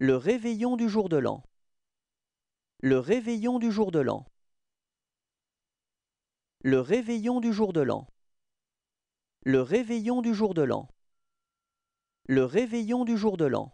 Le réveillon du jour de l'an. Le réveillon du jour de l'an. Le réveillon du jour de l'an. Le réveillon du jour de l'an. Le réveillon du jour de l'an.